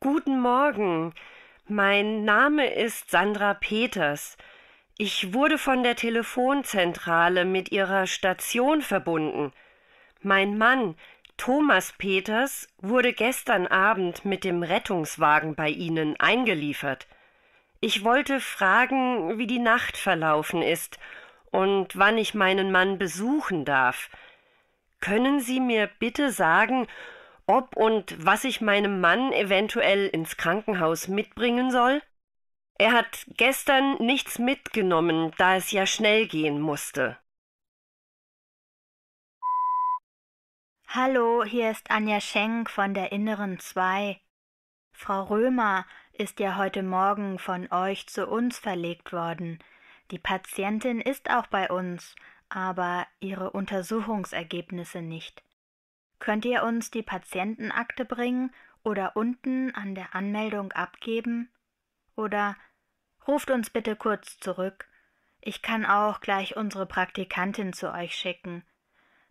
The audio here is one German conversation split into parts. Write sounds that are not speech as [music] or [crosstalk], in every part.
Guten Morgen. Mein Name ist Sandra Peters. Ich wurde von der Telefonzentrale mit Ihrer Station verbunden. Mein Mann, Thomas Peters, wurde gestern Abend mit dem Rettungswagen bei Ihnen eingeliefert. Ich wollte fragen, wie die Nacht verlaufen ist und wann ich meinen Mann besuchen darf. Können Sie mir bitte sagen, ob und was ich meinem Mann eventuell ins Krankenhaus mitbringen soll? Er hat gestern nichts mitgenommen, da es ja schnell gehen musste. Hallo, hier ist Anja Schenk von der Inneren 2. Frau Römer ist ja heute Morgen von euch zu uns verlegt worden. Die Patientin ist auch bei uns, aber ihre Untersuchungsergebnisse nicht. Könnt ihr uns die Patientenakte bringen oder unten an der Anmeldung abgeben? Oder ruft uns bitte kurz zurück. Ich kann auch gleich unsere Praktikantin zu euch schicken.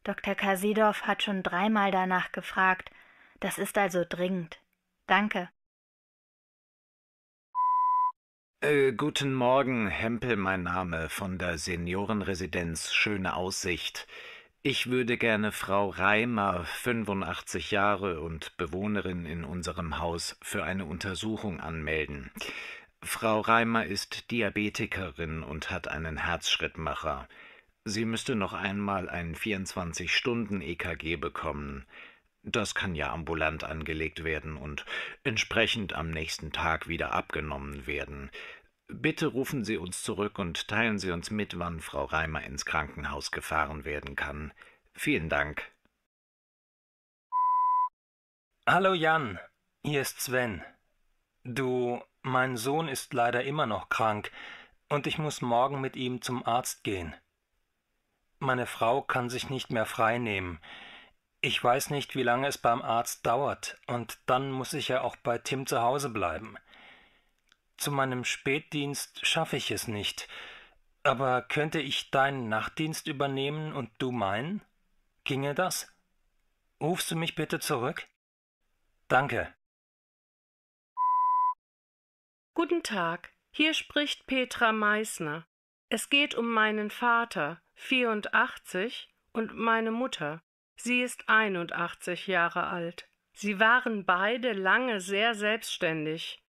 Dr. Kasidorf hat schon dreimal danach gefragt. Das ist also dringend. Danke. Äh, guten Morgen, Hempel mein Name von der Seniorenresidenz Schöne Aussicht. Ich würde gerne Frau Reimer, 85 Jahre und Bewohnerin in unserem Haus, für eine Untersuchung anmelden. Frau Reimer ist Diabetikerin und hat einen Herzschrittmacher. Sie müsste noch einmal ein 24-Stunden-EKG bekommen. Das kann ja ambulant angelegt werden und entsprechend am nächsten Tag wieder abgenommen werden. Bitte rufen Sie uns zurück und teilen Sie uns mit, wann Frau Reimer ins Krankenhaus gefahren werden kann. Vielen Dank. Hallo Jan, hier ist Sven. Du, mein Sohn ist leider immer noch krank und ich muss morgen mit ihm zum Arzt gehen. Meine Frau kann sich nicht mehr frei nehmen. Ich weiß nicht, wie lange es beim Arzt dauert und dann muss ich ja auch bei Tim zu Hause bleiben. Zu meinem Spätdienst schaffe ich es nicht. Aber könnte ich deinen Nachtdienst übernehmen und du meinen? Ginge das? Rufst du mich bitte zurück? Danke. Guten Tag, hier spricht Petra Meißner. Es geht um meinen Vater, 84, und meine Mutter. Sie ist 81 Jahre alt. Sie waren beide lange sehr selbstständig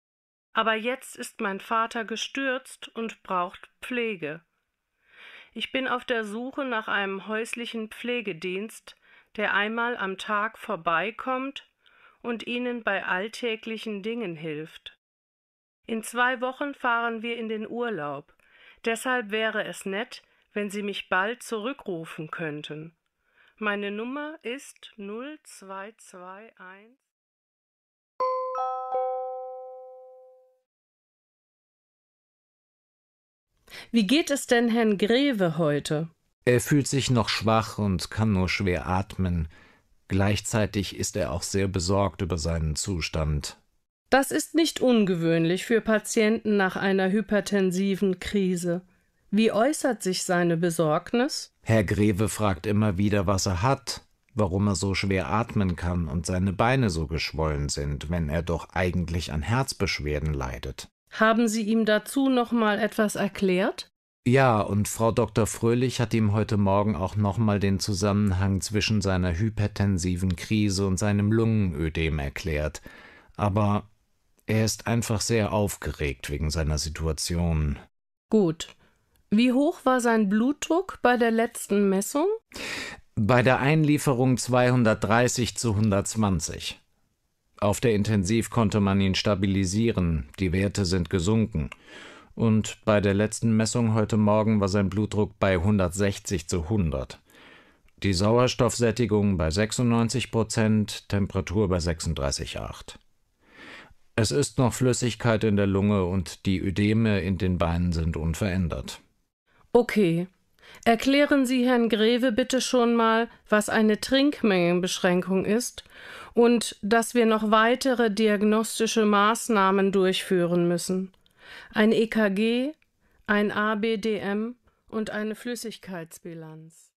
aber jetzt ist mein Vater gestürzt und braucht Pflege. Ich bin auf der Suche nach einem häuslichen Pflegedienst, der einmal am Tag vorbeikommt und Ihnen bei alltäglichen Dingen hilft. In zwei Wochen fahren wir in den Urlaub, deshalb wäre es nett, wenn Sie mich bald zurückrufen könnten. Meine Nummer ist 0221 Wie geht es denn Herrn Greve heute? Er fühlt sich noch schwach und kann nur schwer atmen. Gleichzeitig ist er auch sehr besorgt über seinen Zustand. Das ist nicht ungewöhnlich für Patienten nach einer hypertensiven Krise. Wie äußert sich seine Besorgnis? Herr Greve fragt immer wieder, was er hat, warum er so schwer atmen kann und seine Beine so geschwollen sind, wenn er doch eigentlich an Herzbeschwerden leidet. Haben Sie ihm dazu noch mal etwas erklärt? Ja, und Frau Dr. Fröhlich hat ihm heute Morgen auch nochmal den Zusammenhang zwischen seiner hypertensiven Krise und seinem Lungenödem erklärt. Aber er ist einfach sehr aufgeregt wegen seiner Situation. Gut. Wie hoch war sein Blutdruck bei der letzten Messung? Bei der Einlieferung 230 zu 120. Auf der Intensiv konnte man ihn stabilisieren, die Werte sind gesunken. Und bei der letzten Messung heute Morgen war sein Blutdruck bei 160 zu 100. Die Sauerstoffsättigung bei 96 Prozent, Temperatur bei 36,8. Es ist noch Flüssigkeit in der Lunge und die Ödeme in den Beinen sind unverändert. Okay, Erklären Sie Herrn Greve bitte schon mal, was eine Trinkmengenbeschränkung ist und dass wir noch weitere diagnostische Maßnahmen durchführen müssen. Ein EKG, ein ABDM und eine Flüssigkeitsbilanz.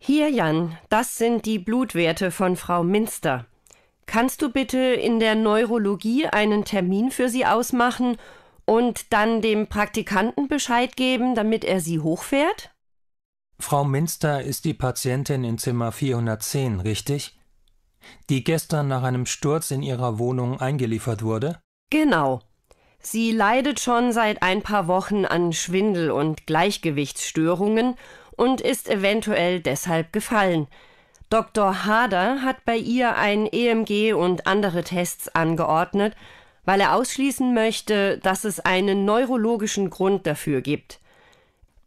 Hier, Jan, das sind die Blutwerte von Frau Minster. Kannst du bitte in der Neurologie einen Termin für sie ausmachen und dann dem Praktikanten Bescheid geben, damit er sie hochfährt? Frau Minster ist die Patientin in Zimmer 410, richtig? Die gestern nach einem Sturz in ihrer Wohnung eingeliefert wurde? Genau. Sie leidet schon seit ein paar Wochen an Schwindel und Gleichgewichtsstörungen und ist eventuell deshalb gefallen. Dr. Hader hat bei ihr ein EMG und andere Tests angeordnet, weil er ausschließen möchte, dass es einen neurologischen Grund dafür gibt.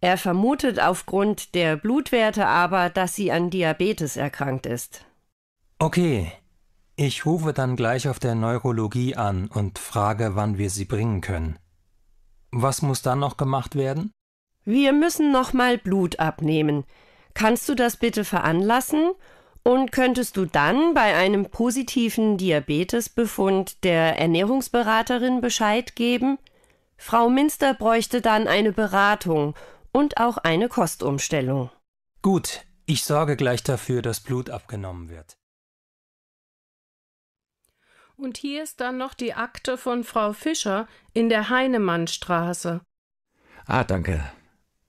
Er vermutet aufgrund der Blutwerte aber, dass sie an Diabetes erkrankt ist. Okay, ich rufe dann gleich auf der Neurologie an und frage, wann wir sie bringen können. Was muss dann noch gemacht werden? Wir müssen nochmal Blut abnehmen. Kannst du das bitte veranlassen und könntest du dann bei einem positiven Diabetesbefund der Ernährungsberaterin Bescheid geben? Frau Minster bräuchte dann eine Beratung und auch eine Kostumstellung. Gut, ich sorge gleich dafür, dass Blut abgenommen wird. Und hier ist dann noch die Akte von Frau Fischer in der Heinemannstraße. Ah, danke.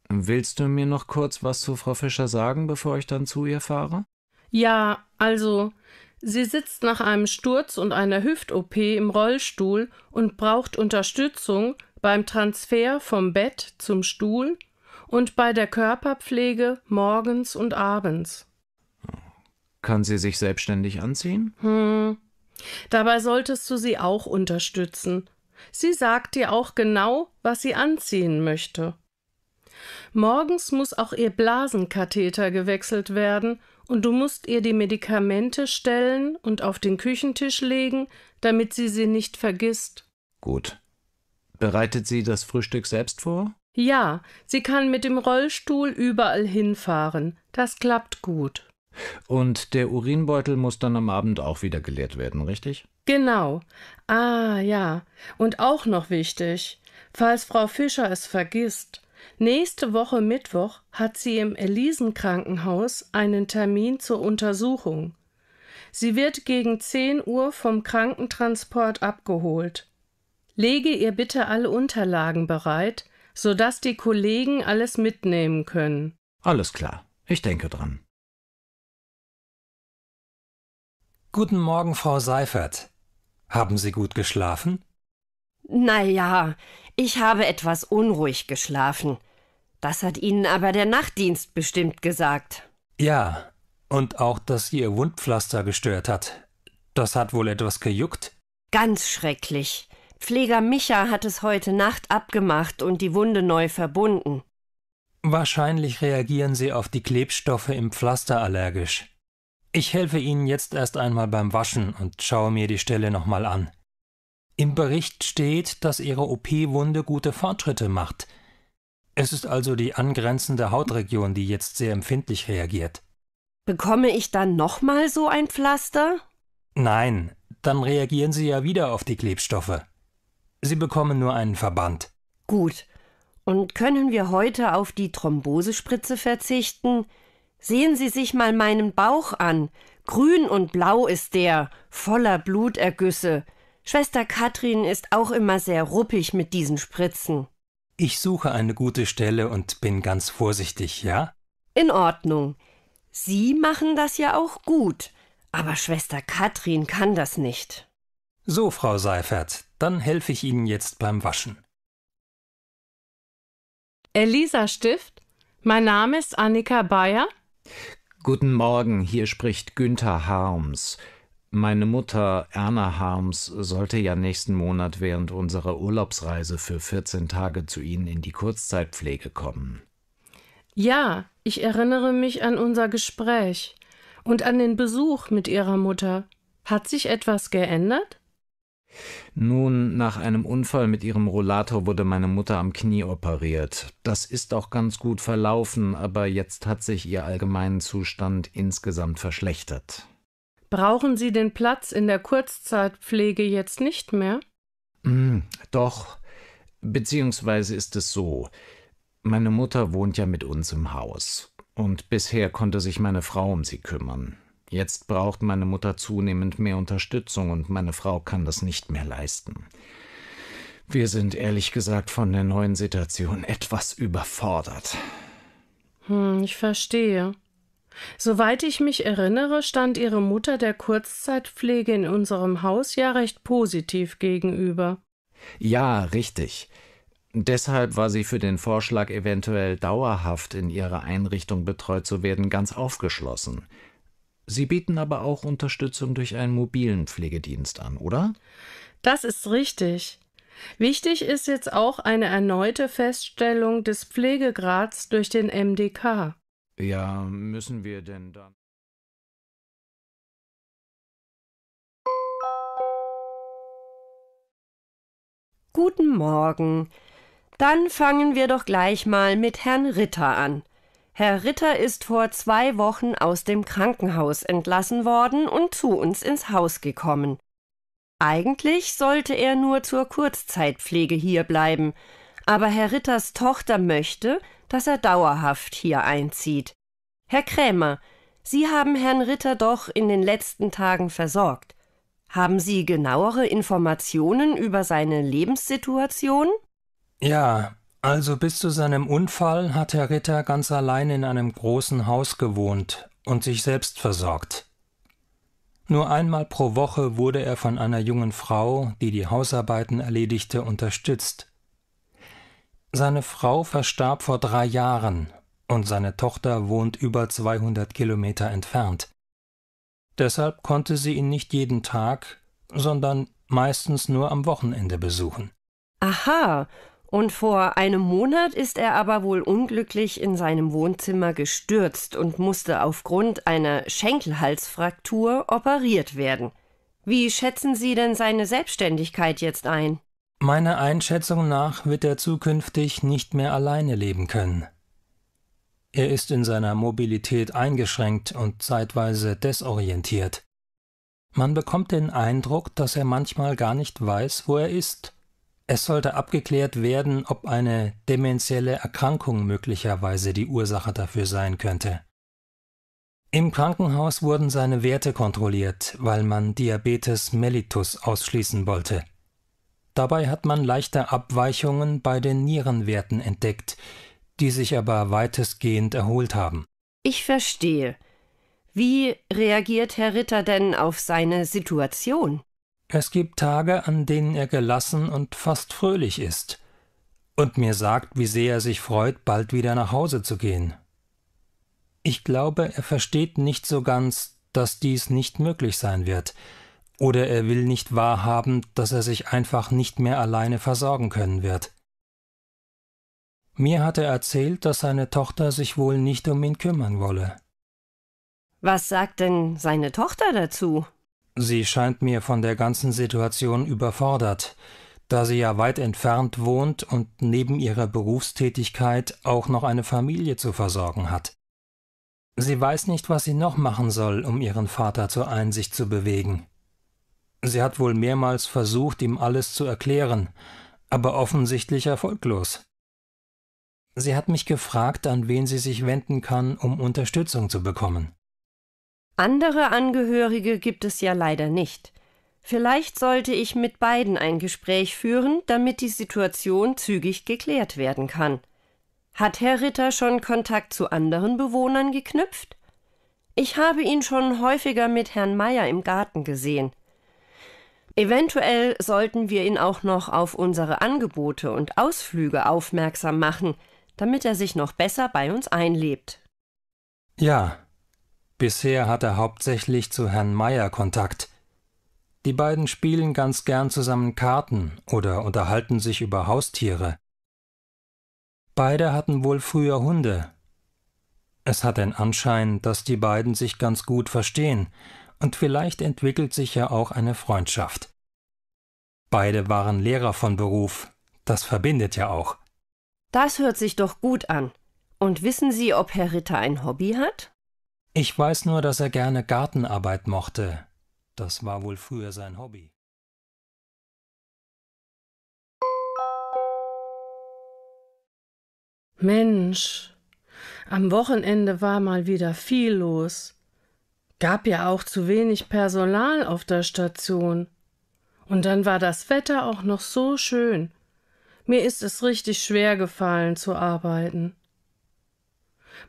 Willst du mir noch kurz was zu Frau Fischer sagen, bevor ich dann zu ihr fahre? Ja, also sie sitzt nach einem Sturz und einer Hüft-OP im Rollstuhl und braucht Unterstützung beim Transfer vom Bett zum Stuhl und bei der Körperpflege morgens und abends. Kann sie sich selbstständig anziehen? Hm. Dabei solltest du sie auch unterstützen. Sie sagt dir auch genau, was sie anziehen möchte. Morgens muss auch ihr Blasenkatheter gewechselt werden und du musst ihr die Medikamente stellen und auf den Küchentisch legen, damit sie sie nicht vergisst. Gut. Bereitet sie das Frühstück selbst vor? Ja, sie kann mit dem Rollstuhl überall hinfahren. Das klappt gut. Und der Urinbeutel muss dann am Abend auch wieder geleert werden, richtig? Genau. Ah ja. Und auch noch wichtig, falls Frau Fischer es vergisst, Nächste Woche Mittwoch hat sie im Elisenkrankenhaus einen Termin zur Untersuchung. Sie wird gegen 10 Uhr vom Krankentransport abgeholt. Lege ihr bitte alle Unterlagen bereit, sodass die Kollegen alles mitnehmen können. Alles klar, ich denke dran. Guten Morgen, Frau Seifert. Haben Sie gut geschlafen? Na ja, ich habe etwas unruhig geschlafen. Das hat Ihnen aber der Nachtdienst bestimmt gesagt. Ja, und auch, dass Ihr Wundpflaster gestört hat. Das hat wohl etwas gejuckt. Ganz schrecklich. Pfleger Micha hat es heute Nacht abgemacht und die Wunde neu verbunden. Wahrscheinlich reagieren Sie auf die Klebstoffe im Pflaster allergisch. Ich helfe Ihnen jetzt erst einmal beim Waschen und schaue mir die Stelle nochmal an. Im Bericht steht, dass ihre OP-Wunde gute Fortschritte macht. Es ist also die angrenzende Hautregion, die jetzt sehr empfindlich reagiert. Bekomme ich dann nochmal so ein Pflaster? Nein, dann reagieren sie ja wieder auf die Klebstoffe. Sie bekommen nur einen Verband. Gut. Und können wir heute auf die Thrombosespritze verzichten? Sehen Sie sich mal meinen Bauch an. Grün und blau ist der, voller Blutergüsse. Schwester Katrin ist auch immer sehr ruppig mit diesen Spritzen. Ich suche eine gute Stelle und bin ganz vorsichtig, ja? In Ordnung. Sie machen das ja auch gut, aber Schwester Katrin kann das nicht. So, Frau Seifert, dann helfe ich Ihnen jetzt beim Waschen. Elisa Stift, mein Name ist Annika Bayer. Guten Morgen, hier spricht Günther Harms. Meine Mutter Erna Harms sollte ja nächsten Monat während unserer Urlaubsreise für 14 Tage zu Ihnen in die Kurzzeitpflege kommen. Ja, ich erinnere mich an unser Gespräch und an den Besuch mit Ihrer Mutter. Hat sich etwas geändert? Nun, nach einem Unfall mit ihrem Rollator wurde meine Mutter am Knie operiert. Das ist auch ganz gut verlaufen, aber jetzt hat sich ihr allgemeinen Zustand insgesamt verschlechtert. Brauchen Sie den Platz in der Kurzzeitpflege jetzt nicht mehr? Mm, doch, beziehungsweise ist es so. Meine Mutter wohnt ja mit uns im Haus, und bisher konnte sich meine Frau um sie kümmern. Jetzt braucht meine Mutter zunehmend mehr Unterstützung, und meine Frau kann das nicht mehr leisten. Wir sind ehrlich gesagt von der neuen Situation etwas überfordert. Hm, ich verstehe. Soweit ich mich erinnere, stand ihre Mutter der Kurzzeitpflege in unserem Haus ja recht positiv gegenüber. Ja, richtig. Deshalb war sie für den Vorschlag, eventuell dauerhaft in ihrer Einrichtung betreut zu werden, ganz aufgeschlossen. Sie bieten aber auch Unterstützung durch einen mobilen Pflegedienst an, oder? Das ist richtig. Wichtig ist jetzt auch eine erneute Feststellung des Pflegegrads durch den MDK. Ja, müssen wir denn dann? Guten Morgen. Dann fangen wir doch gleich mal mit Herrn Ritter an. Herr Ritter ist vor zwei Wochen aus dem Krankenhaus entlassen worden und zu uns ins Haus gekommen. Eigentlich sollte er nur zur Kurzzeitpflege hier bleiben, aber Herr Ritters Tochter möchte, dass er dauerhaft hier einzieht. Herr Krämer, Sie haben Herrn Ritter doch in den letzten Tagen versorgt. Haben Sie genauere Informationen über seine Lebenssituation? Ja, also bis zu seinem Unfall hat Herr Ritter ganz allein in einem großen Haus gewohnt und sich selbst versorgt. Nur einmal pro Woche wurde er von einer jungen Frau, die die Hausarbeiten erledigte, unterstützt. Seine Frau verstarb vor drei Jahren und seine Tochter wohnt über 200 Kilometer entfernt. Deshalb konnte sie ihn nicht jeden Tag, sondern meistens nur am Wochenende besuchen. Aha, und vor einem Monat ist er aber wohl unglücklich in seinem Wohnzimmer gestürzt und musste aufgrund einer Schenkelhalsfraktur operiert werden. Wie schätzen Sie denn seine Selbstständigkeit jetzt ein? Meiner Einschätzung nach wird er zukünftig nicht mehr alleine leben können. Er ist in seiner Mobilität eingeschränkt und zeitweise desorientiert. Man bekommt den Eindruck, dass er manchmal gar nicht weiß, wo er ist. Es sollte abgeklärt werden, ob eine demenzielle Erkrankung möglicherweise die Ursache dafür sein könnte. Im Krankenhaus wurden seine Werte kontrolliert, weil man Diabetes mellitus ausschließen wollte. Dabei hat man leichte Abweichungen bei den Nierenwerten entdeckt, die sich aber weitestgehend erholt haben. Ich verstehe. Wie reagiert Herr Ritter denn auf seine Situation? Es gibt Tage, an denen er gelassen und fast fröhlich ist und mir sagt, wie sehr er sich freut, bald wieder nach Hause zu gehen. Ich glaube, er versteht nicht so ganz, dass dies nicht möglich sein wird, oder er will nicht wahrhaben, dass er sich einfach nicht mehr alleine versorgen können wird. Mir hat er erzählt, dass seine Tochter sich wohl nicht um ihn kümmern wolle. Was sagt denn seine Tochter dazu? Sie scheint mir von der ganzen Situation überfordert, da sie ja weit entfernt wohnt und neben ihrer Berufstätigkeit auch noch eine Familie zu versorgen hat. Sie weiß nicht, was sie noch machen soll, um ihren Vater zur Einsicht zu bewegen. Sie hat wohl mehrmals versucht, ihm alles zu erklären, aber offensichtlich erfolglos. Sie hat mich gefragt, an wen sie sich wenden kann, um Unterstützung zu bekommen. Andere Angehörige gibt es ja leider nicht. Vielleicht sollte ich mit beiden ein Gespräch führen, damit die Situation zügig geklärt werden kann. Hat Herr Ritter schon Kontakt zu anderen Bewohnern geknüpft? Ich habe ihn schon häufiger mit Herrn Meier im Garten gesehen. Eventuell sollten wir ihn auch noch auf unsere Angebote und Ausflüge aufmerksam machen, damit er sich noch besser bei uns einlebt. Ja, bisher hat er hauptsächlich zu Herrn Meier Kontakt. Die beiden spielen ganz gern zusammen Karten oder unterhalten sich über Haustiere. Beide hatten wohl früher Hunde. Es hat den Anschein, dass die beiden sich ganz gut verstehen, und vielleicht entwickelt sich ja auch eine Freundschaft. Beide waren Lehrer von Beruf, das verbindet ja auch. Das hört sich doch gut an. Und wissen Sie, ob Herr Ritter ein Hobby hat? Ich weiß nur, dass er gerne Gartenarbeit mochte. Das war wohl früher sein Hobby. Mensch, am Wochenende war mal wieder viel los. Gab ja auch zu wenig Personal auf der Station. Und dann war das Wetter auch noch so schön. Mir ist es richtig schwer gefallen zu arbeiten.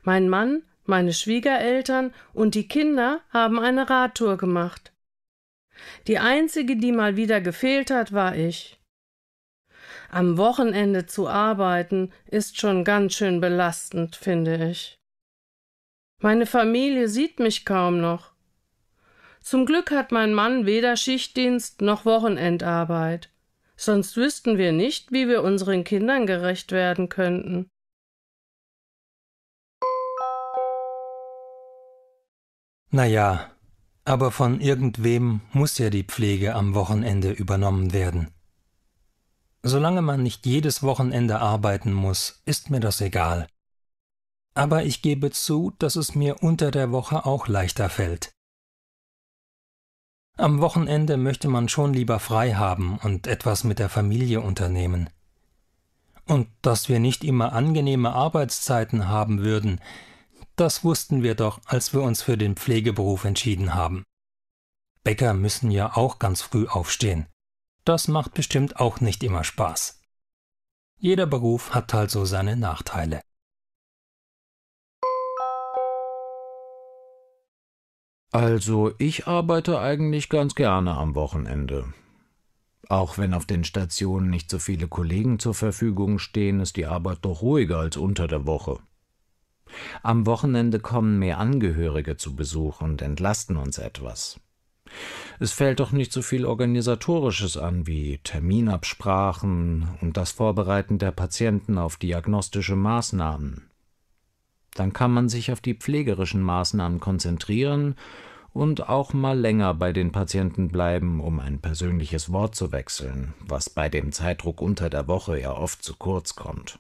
Mein Mann, meine Schwiegereltern und die Kinder haben eine Radtour gemacht. Die einzige, die mal wieder gefehlt hat, war ich. Am Wochenende zu arbeiten ist schon ganz schön belastend, finde ich. Meine Familie sieht mich kaum noch. Zum Glück hat mein Mann weder Schichtdienst noch Wochenendarbeit. Sonst wüssten wir nicht, wie wir unseren Kindern gerecht werden könnten. Naja, aber von irgendwem muss ja die Pflege am Wochenende übernommen werden. Solange man nicht jedes Wochenende arbeiten muss, ist mir das egal aber ich gebe zu, dass es mir unter der Woche auch leichter fällt. Am Wochenende möchte man schon lieber frei haben und etwas mit der Familie unternehmen. Und dass wir nicht immer angenehme Arbeitszeiten haben würden, das wussten wir doch, als wir uns für den Pflegeberuf entschieden haben. Bäcker müssen ja auch ganz früh aufstehen. Das macht bestimmt auch nicht immer Spaß. Jeder Beruf hat also seine Nachteile. Also ich arbeite eigentlich ganz gerne am Wochenende. Auch wenn auf den Stationen nicht so viele Kollegen zur Verfügung stehen, ist die Arbeit doch ruhiger als unter der Woche. Am Wochenende kommen mehr Angehörige zu Besuch und entlasten uns etwas. Es fällt doch nicht so viel organisatorisches an wie Terminabsprachen und das Vorbereiten der Patienten auf diagnostische Maßnahmen. Dann kann man sich auf die pflegerischen Maßnahmen konzentrieren und auch mal länger bei den Patienten bleiben, um ein persönliches Wort zu wechseln, was bei dem Zeitdruck unter der Woche ja oft zu kurz kommt.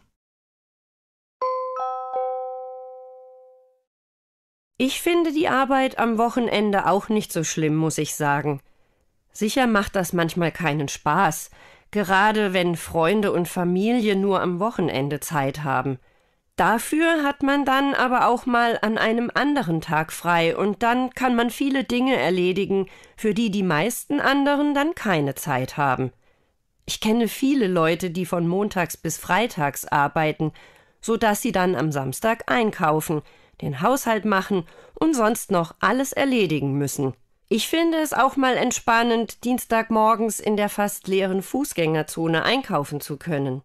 Ich finde die Arbeit am Wochenende auch nicht so schlimm, muss ich sagen. Sicher macht das manchmal keinen Spaß, gerade wenn Freunde und Familie nur am Wochenende Zeit haben. Dafür hat man dann aber auch mal an einem anderen Tag frei und dann kann man viele Dinge erledigen, für die die meisten anderen dann keine Zeit haben. Ich kenne viele Leute, die von montags bis freitags arbeiten, so dass sie dann am Samstag einkaufen, den Haushalt machen und sonst noch alles erledigen müssen. Ich finde es auch mal entspannend, Dienstagmorgens in der fast leeren Fußgängerzone einkaufen zu können.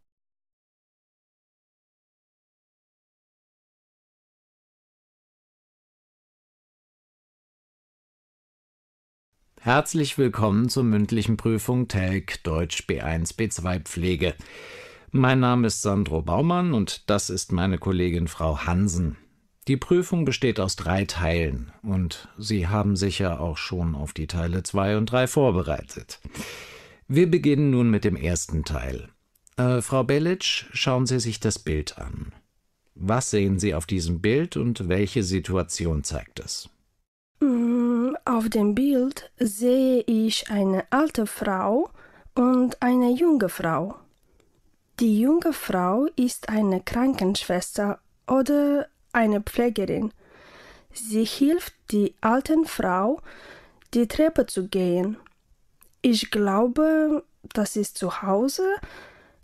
Herzlich willkommen zur mündlichen Prüfung TELC Deutsch B1 B2 Pflege. Mein Name ist Sandro Baumann und das ist meine Kollegin Frau Hansen. Die Prüfung besteht aus drei Teilen und Sie haben sicher auch schon auf die Teile 2 und 3 vorbereitet. Wir beginnen nun mit dem ersten Teil. Äh, Frau Bellic, schauen Sie sich das Bild an. Was sehen Sie auf diesem Bild und welche Situation zeigt es? Mhm. Auf dem Bild sehe ich eine alte Frau und eine junge Frau. Die junge Frau ist eine Krankenschwester oder eine Pflegerin. Sie hilft die alten Frau, die Treppe zu gehen. Ich glaube, das ist zu Hause,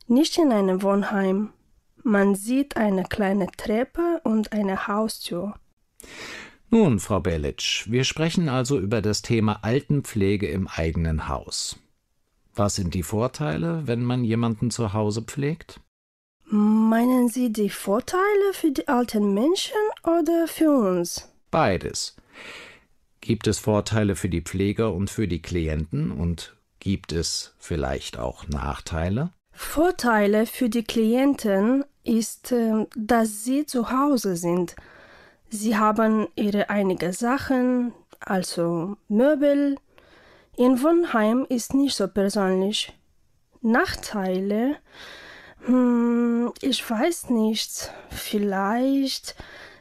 nicht in einem Wohnheim. Man sieht eine kleine Treppe und eine Haustür. Nun, Frau Belitsch, wir sprechen also über das Thema Altenpflege im eigenen Haus. Was sind die Vorteile, wenn man jemanden zu Hause pflegt? Meinen Sie die Vorteile für die alten Menschen oder für uns? Beides. Gibt es Vorteile für die Pfleger und für die Klienten und gibt es vielleicht auch Nachteile? Vorteile für die Klienten ist, ähm, dass sie zu Hause sind Sie haben ihre einige Sachen, also Möbel. Ihr Wohnheim ist nicht so persönlich. Nachteile? Hm, ich weiß nicht. Vielleicht,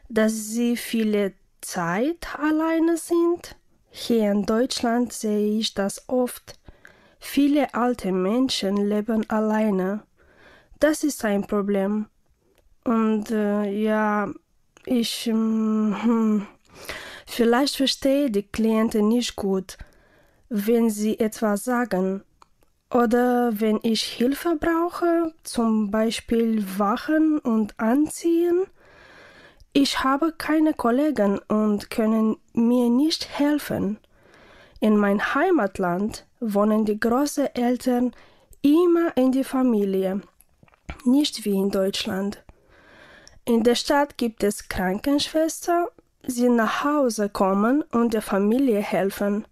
dass sie viele Zeit alleine sind? Hier in Deutschland sehe ich das oft. Viele alte Menschen leben alleine. Das ist ein Problem. Und äh, ja, ich. Hm, hm, vielleicht verstehe die Klienten nicht gut, wenn sie etwas sagen. Oder wenn ich Hilfe brauche, zum Beispiel Wachen und Anziehen. Ich habe keine Kollegen und können mir nicht helfen. In mein Heimatland wohnen die großen Eltern immer in der Familie, nicht wie in Deutschland. In der Stadt gibt es Krankenschwester, sie nach Hause kommen und der Familie helfen,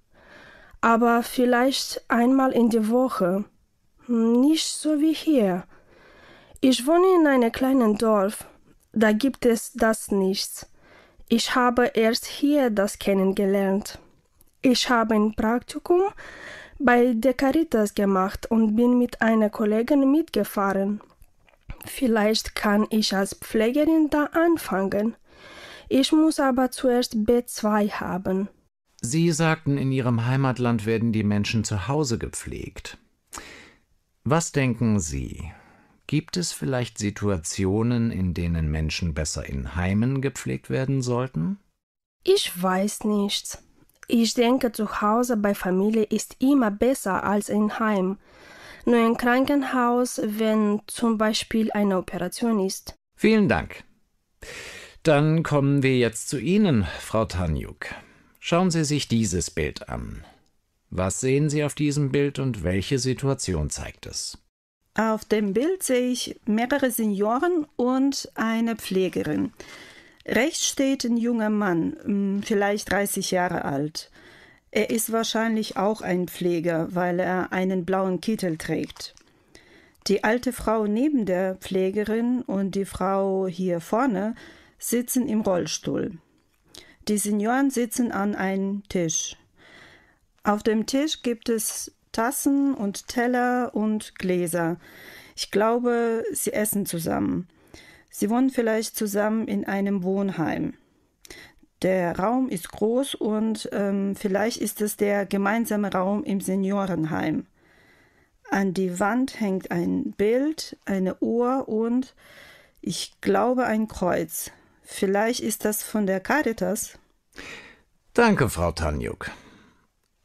aber vielleicht einmal in die Woche. Hm, nicht so wie hier. Ich wohne in einem kleinen Dorf, da gibt es das nichts. Ich habe erst hier das kennengelernt. Ich habe ein Praktikum bei der Caritas gemacht und bin mit einer Kollegin mitgefahren. Vielleicht kann ich als Pflegerin da anfangen. Ich muss aber zuerst B2 haben. Sie sagten, in Ihrem Heimatland werden die Menschen zu Hause gepflegt. Was denken Sie? Gibt es vielleicht Situationen, in denen Menschen besser in Heimen gepflegt werden sollten? Ich weiß nicht. Ich denke, zu Hause bei Familie ist immer besser als in Heim nur im Krankenhaus, wenn zum Beispiel eine Operation ist. Vielen Dank. Dann kommen wir jetzt zu Ihnen, Frau Tanjuk. Schauen Sie sich dieses Bild an. Was sehen Sie auf diesem Bild und welche Situation zeigt es? Auf dem Bild sehe ich mehrere Senioren und eine Pflegerin. Rechts steht ein junger Mann, hm, vielleicht 30 Jahre alt. Er ist wahrscheinlich auch ein Pfleger, weil er einen blauen Kittel trägt. Die alte Frau neben der Pflegerin und die Frau hier vorne sitzen im Rollstuhl. Die Senioren sitzen an einem Tisch. Auf dem Tisch gibt es Tassen und Teller und Gläser. Ich glaube, sie essen zusammen. Sie wohnen vielleicht zusammen in einem Wohnheim. Der Raum ist groß und ähm, vielleicht ist es der gemeinsame Raum im Seniorenheim. An die Wand hängt ein Bild, eine Uhr und ich glaube ein Kreuz. Vielleicht ist das von der Caritas. Danke, Frau Tanjuk.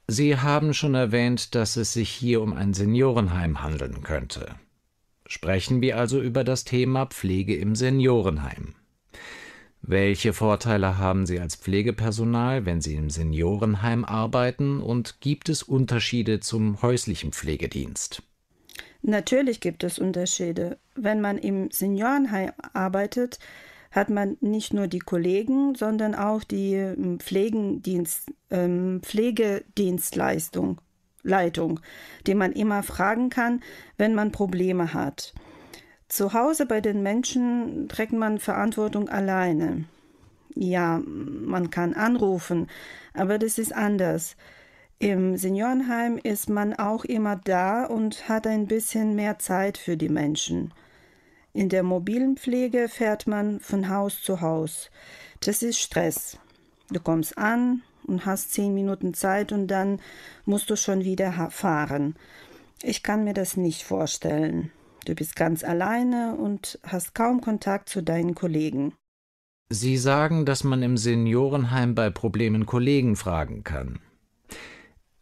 Sie haben schon erwähnt, dass es sich hier um ein Seniorenheim handeln könnte. Sprechen wir also über das Thema Pflege im Seniorenheim. Welche Vorteile haben Sie als Pflegepersonal, wenn Sie im Seniorenheim arbeiten? Und gibt es Unterschiede zum häuslichen Pflegedienst? Natürlich gibt es Unterschiede. Wenn man im Seniorenheim arbeitet, hat man nicht nur die Kollegen, sondern auch die ähm, Pflegedienst, ähm, Pflegedienstleistung, Leitung, die man immer fragen kann, wenn man Probleme hat. Zu Hause bei den Menschen trägt man Verantwortung alleine. Ja, man kann anrufen, aber das ist anders. Im Seniorenheim ist man auch immer da und hat ein bisschen mehr Zeit für die Menschen. In der mobilen Pflege fährt man von Haus zu Haus. Das ist Stress. Du kommst an und hast zehn Minuten Zeit und dann musst du schon wieder fahren. Ich kann mir das nicht vorstellen. Du bist ganz alleine und hast kaum Kontakt zu deinen Kollegen. Sie sagen, dass man im Seniorenheim bei Problemen Kollegen fragen kann.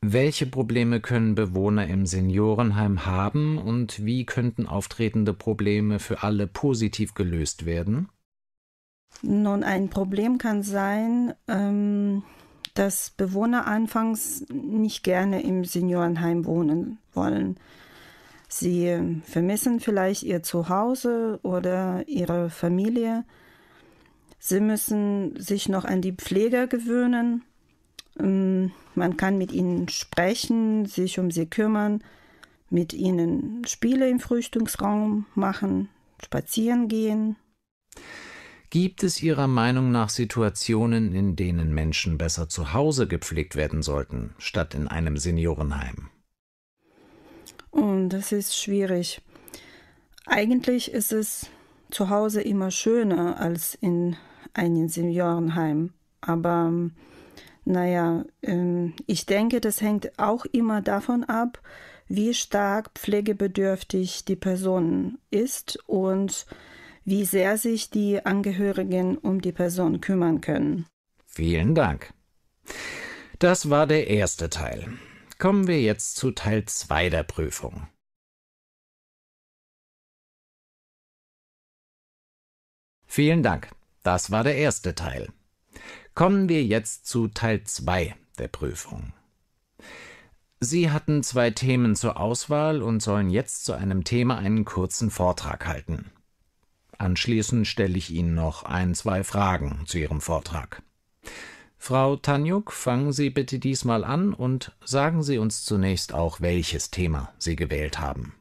Welche Probleme können Bewohner im Seniorenheim haben und wie könnten auftretende Probleme für alle positiv gelöst werden? Nun, ein Problem kann sein, ähm, dass Bewohner anfangs nicht gerne im Seniorenheim wohnen wollen. Sie vermissen vielleicht ihr Zuhause oder ihre Familie. Sie müssen sich noch an die Pfleger gewöhnen. Ähm, man kann mit ihnen sprechen, sich um sie kümmern, mit ihnen Spiele im Frühstücksraum machen, spazieren gehen. Gibt es Ihrer Meinung nach Situationen, in denen Menschen besser zu Hause gepflegt werden sollten, statt in einem Seniorenheim? Und das ist schwierig. Eigentlich ist es zu Hause immer schöner als in einem Seniorenheim. Aber naja, ähm, ich denke, das hängt auch immer davon ab, wie stark pflegebedürftig die Person ist und wie sehr sich die Angehörigen um die Person kümmern können. Vielen Dank. Das war der erste Teil kommen wir jetzt zu Teil 2 der Prüfung. Vielen Dank, das war der erste Teil. Kommen wir jetzt zu Teil 2 der Prüfung. Sie hatten zwei Themen zur Auswahl und sollen jetzt zu einem Thema einen kurzen Vortrag halten. Anschließend stelle ich Ihnen noch ein, zwei Fragen zu Ihrem Vortrag. Frau Tanjuk, fangen Sie bitte diesmal an und sagen Sie uns zunächst auch, welches Thema Sie gewählt haben.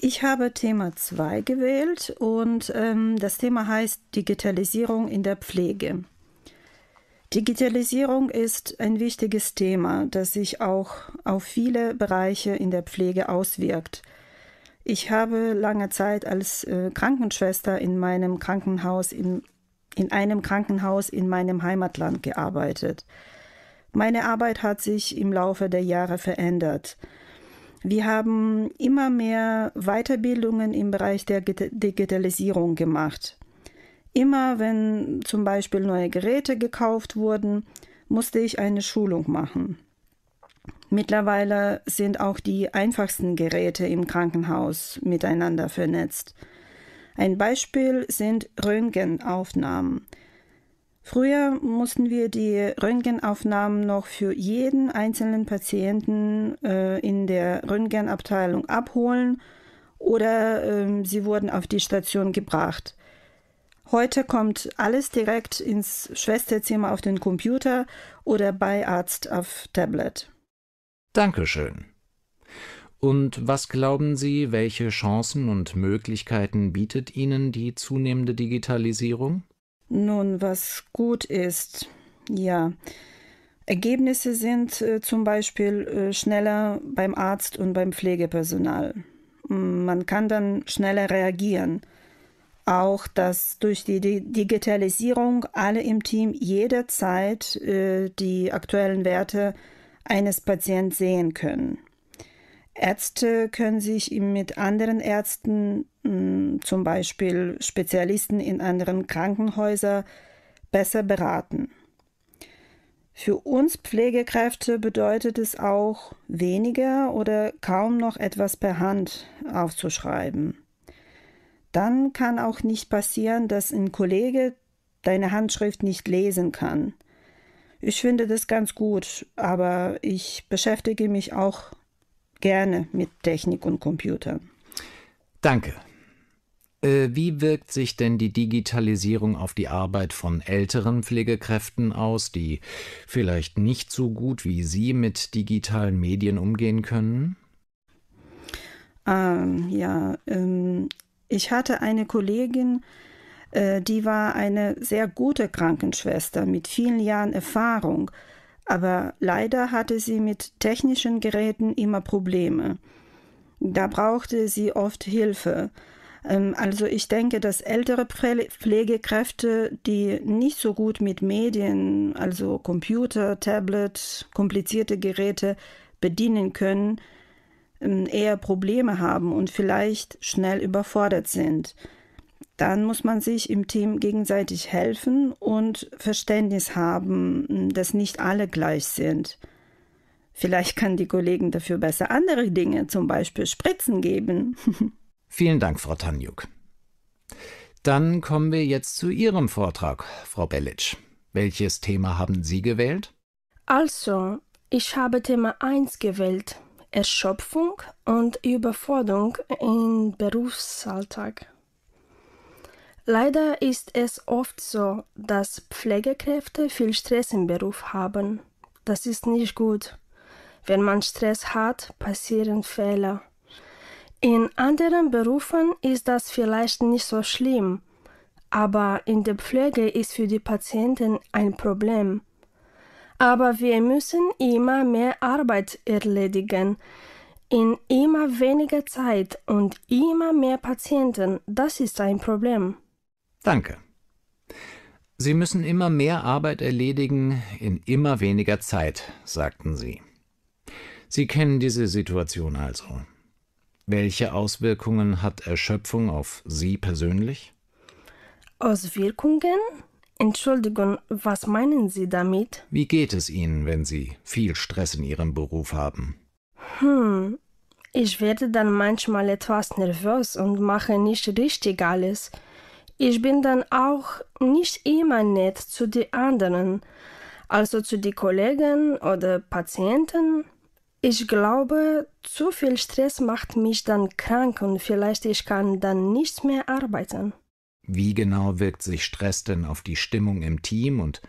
Ich habe Thema 2 gewählt und ähm, das Thema heißt Digitalisierung in der Pflege. Digitalisierung ist ein wichtiges Thema, das sich auch auf viele Bereiche in der Pflege auswirkt. Ich habe lange Zeit als äh, Krankenschwester in meinem Krankenhaus in in einem Krankenhaus in meinem Heimatland gearbeitet. Meine Arbeit hat sich im Laufe der Jahre verändert. Wir haben immer mehr Weiterbildungen im Bereich der Digitalisierung gemacht. Immer wenn zum Beispiel neue Geräte gekauft wurden, musste ich eine Schulung machen. Mittlerweile sind auch die einfachsten Geräte im Krankenhaus miteinander vernetzt. Ein Beispiel sind Röntgenaufnahmen. Früher mussten wir die Röntgenaufnahmen noch für jeden einzelnen Patienten äh, in der Röntgenabteilung abholen oder äh, sie wurden auf die Station gebracht. Heute kommt alles direkt ins Schwesterzimmer auf den Computer oder bei Arzt auf Tablet. Dankeschön. Und was glauben Sie, welche Chancen und Möglichkeiten bietet Ihnen die zunehmende Digitalisierung? Nun, was gut ist, ja. Ergebnisse sind äh, zum Beispiel äh, schneller beim Arzt und beim Pflegepersonal. Mm, man kann dann schneller reagieren. Auch dass durch die Digitalisierung alle im Team jederzeit äh, die aktuellen Werte eines Patienten sehen können. Ärzte können sich mit anderen Ärzten, hm, zum Beispiel Spezialisten in anderen Krankenhäusern, besser beraten. Für uns Pflegekräfte bedeutet es auch, weniger oder kaum noch etwas per Hand aufzuschreiben. Dann kann auch nicht passieren, dass ein Kollege deine Handschrift nicht lesen kann. Ich finde das ganz gut, aber ich beschäftige mich auch gerne mit Technik und Computern. Danke. Äh, wie wirkt sich denn die Digitalisierung auf die Arbeit von älteren Pflegekräften aus, die vielleicht nicht so gut wie Sie mit digitalen Medien umgehen können? Ähm, ja, ähm, ich hatte eine Kollegin, äh, die war eine sehr gute Krankenschwester mit vielen Jahren Erfahrung aber leider hatte sie mit technischen Geräten immer Probleme. Da brauchte sie oft Hilfe. Ähm, also ich denke, dass ältere Pflegekräfte, die nicht so gut mit Medien, also Computer, Tablet, komplizierte Geräte bedienen können, ähm, eher Probleme haben und vielleicht schnell überfordert sind dann muss man sich im Team gegenseitig helfen und Verständnis haben, hm, dass nicht alle gleich sind. Vielleicht kann die Kollegen dafür besser andere Dinge, zum Beispiel Spritzen geben. [laughs] Vielen Dank, Frau Tanjuk. Dann kommen wir jetzt zu Ihrem Vortrag, Frau Bellitsch. Welches Thema haben Sie gewählt? Also, ich habe Thema 1 gewählt. Erschöpfung und Überforderung im Berufsalltag. Leider ist es oft so, dass Pflegekräfte viel Stress im Beruf haben. Das ist nicht gut. Wenn man Stress hat, passieren Fehler. In anderen Berufen ist das vielleicht nicht so schlimm, aber in der Pflege ist für die Patienten ein Problem. Aber wir müssen immer mehr Arbeit erledigen, in immer weniger Zeit und immer mehr Patienten, das ist ein Problem. Danke. Sie müssen immer mehr Arbeit erledigen in immer weniger Zeit, sagten sie. Sie kennen diese Situation also. Welche Auswirkungen hat Erschöpfung auf Sie persönlich? Auswirkungen? Entschuldigung, was meinen Sie damit? Wie geht es Ihnen, wenn Sie viel Stress in Ihrem Beruf haben? Hm, ich werde dann manchmal etwas nervös und mache nicht richtig alles. Ich bin dann auch nicht immer nett zu den anderen, also zu den Kollegen oder Patienten. Ich glaube, zu viel Stress macht mich dann krank und vielleicht ich kann dann nicht mehr arbeiten. Wie genau wirkt sich Stress denn auf die Stimmung im Team und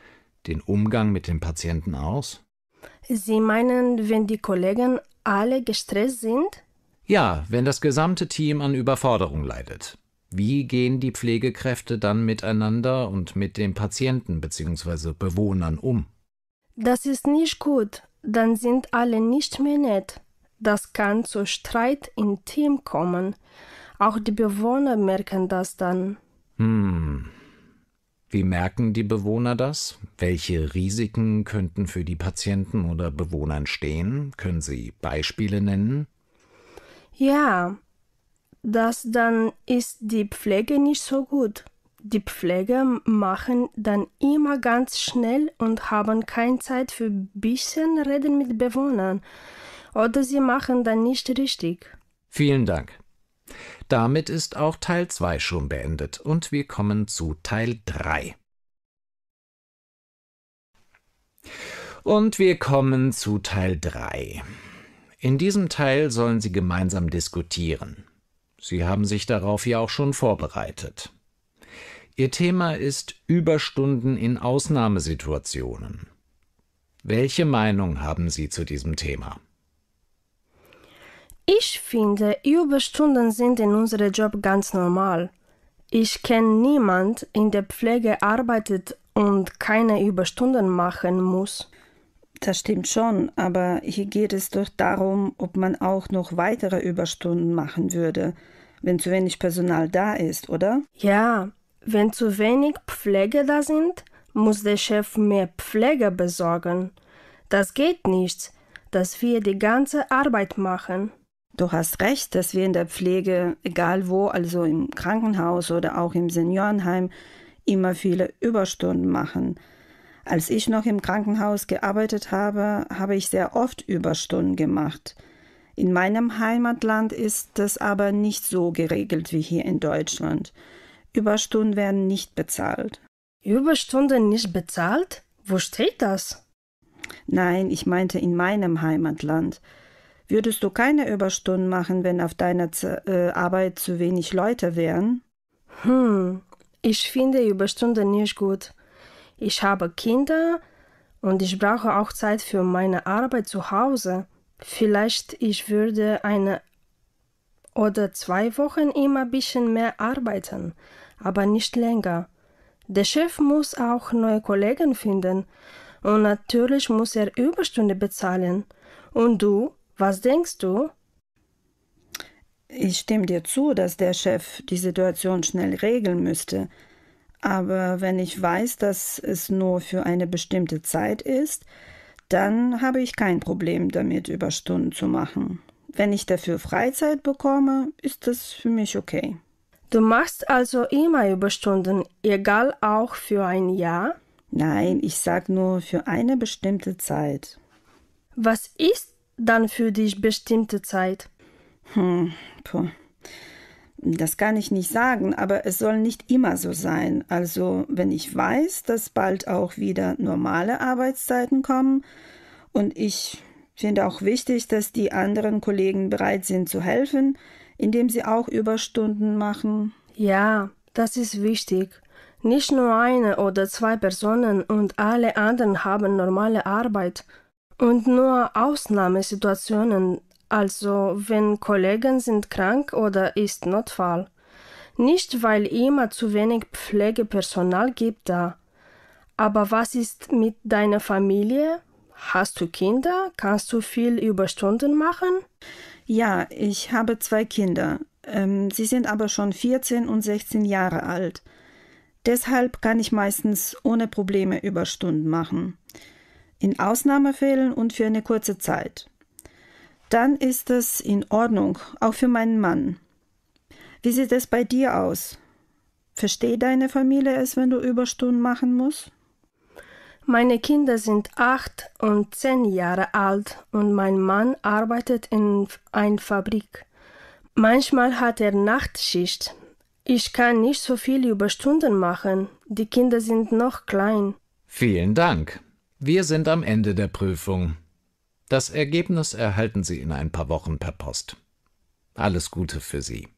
den Umgang mit den Patienten aus? Sie meinen, wenn die Kollegen alle gestresst sind? Ja, wenn das gesamte Team an Überforderung leidet wie gehen die Pflegekräfte dann miteinander und mit den Patienten bzw. Bewohnern um? Das ist nicht gut, dann sind alle nicht mehr nett. Das kann zu Streit im Team kommen. Auch die Bewohner merken das dann. Hm. Wie merken die Bewohner das? Welche Risiken könnten für die Patienten oder Bewohner entstehen? Können Sie Beispiele nennen? Ja, dass dann ist die Pflege nicht so gut. Die Pfleger machen dann immer ganz schnell und haben keine Zeit für bisschen Reden mit Bewohnern. Oder sie machen dann nicht richtig. Vielen Dank. Damit ist auch Teil 2 schon beendet und wir kommen zu Teil 3. Und wir kommen zu Teil 3. In diesem Teil sollen sie gemeinsam diskutieren. Sie haben sich darauf ja auch schon vorbereitet. Ihr Thema ist Überstunden in Ausnahmesituationen. Welche Meinung haben Sie zu diesem Thema? Ich finde, Überstunden sind in unserem Job ganz normal. Ich kenne niemand, in der Pflege arbeitet und keine Überstunden machen muss. Das stimmt schon, aber hier geht es doch darum, ob man auch noch weitere Überstunden machen würde, wenn zu wenig Personal da ist, oder? Ja, wenn zu wenig Pflege da sind, muss der Chef mehr Pflege besorgen. Das geht nicht, dass wir die ganze Arbeit machen. Du hast recht, dass wir in der Pflege, egal wo, also im Krankenhaus oder auch im Seniorenheim, immer viele Überstunden machen. Als ich noch im Krankenhaus gearbeitet habe, habe ich sehr oft Überstunden gemacht. In meinem Heimatland ist das aber nicht so geregelt wie hier in Deutschland. Überstunden werden nicht bezahlt. Überstunden nicht bezahlt? Wo steht das? Nein, ich meinte in meinem Heimatland. Würdest du keine Überstunden machen, wenn auf deiner Z äh, Arbeit zu wenig Leute wären? Hm, ich finde Überstunden nicht gut. Ich habe Kinder und ich brauche auch Zeit für meine Arbeit zu Hause. Vielleicht ich würde eine oder zwei Wochen immer ein bisschen mehr arbeiten, aber nicht länger. Der Chef muss auch neue Kollegen finden und natürlich muss er Überstunde bezahlen. Und du, was denkst du? Ich stimme dir zu, dass der Chef die Situation schnell regeln müsste. Aber wenn ich weiß, dass es nur für eine bestimmte Zeit ist, dann habe ich kein Problem damit, Überstunden zu machen. Wenn ich dafür Freizeit bekomme, ist das für mich okay. Du machst also immer Überstunden, egal auch für ein Jahr? Nein, ich sag nur für eine bestimmte Zeit. Was ist dann für dich bestimmte Zeit? Hm, puh das kann ich nicht sagen, aber es soll nicht immer so sein. Also wenn ich weiß, dass bald auch wieder normale Arbeitszeiten kommen und ich finde auch wichtig, dass die anderen Kollegen bereit sind zu helfen, indem sie auch Überstunden machen. Ja, das ist wichtig. Nicht nur eine oder zwei Personen und alle anderen haben normale Arbeit. Und nur Ausnahmesituationen also wenn Kollegen sind krank oder ist Notfall. Nicht, weil immer zu wenig Pflegepersonal gibt da. Aber was ist mit deiner Familie? Hast du Kinder? Kannst du viel Überstunden machen? Ja, ich habe zwei Kinder. Ähm, sie sind aber schon 14 und 16 Jahre alt. Deshalb kann ich meistens ohne Probleme Überstunden machen. In Ausnahmefällen und für eine kurze Zeit dann ist das in Ordnung, auch für meinen Mann. Wie sieht es bei dir aus? Versteht deine Familie es, wenn du Überstunden machen musst? Meine Kinder sind acht und zehn Jahre alt und mein Mann arbeitet in einer Fabrik. Manchmal hat er Nachtschicht. Ich kann nicht so viel Überstunden machen. Die Kinder sind noch klein. Vielen Dank. Wir sind am Ende der Prüfung. Das Ergebnis erhalten Sie in ein paar Wochen per Post. Alles Gute für Sie.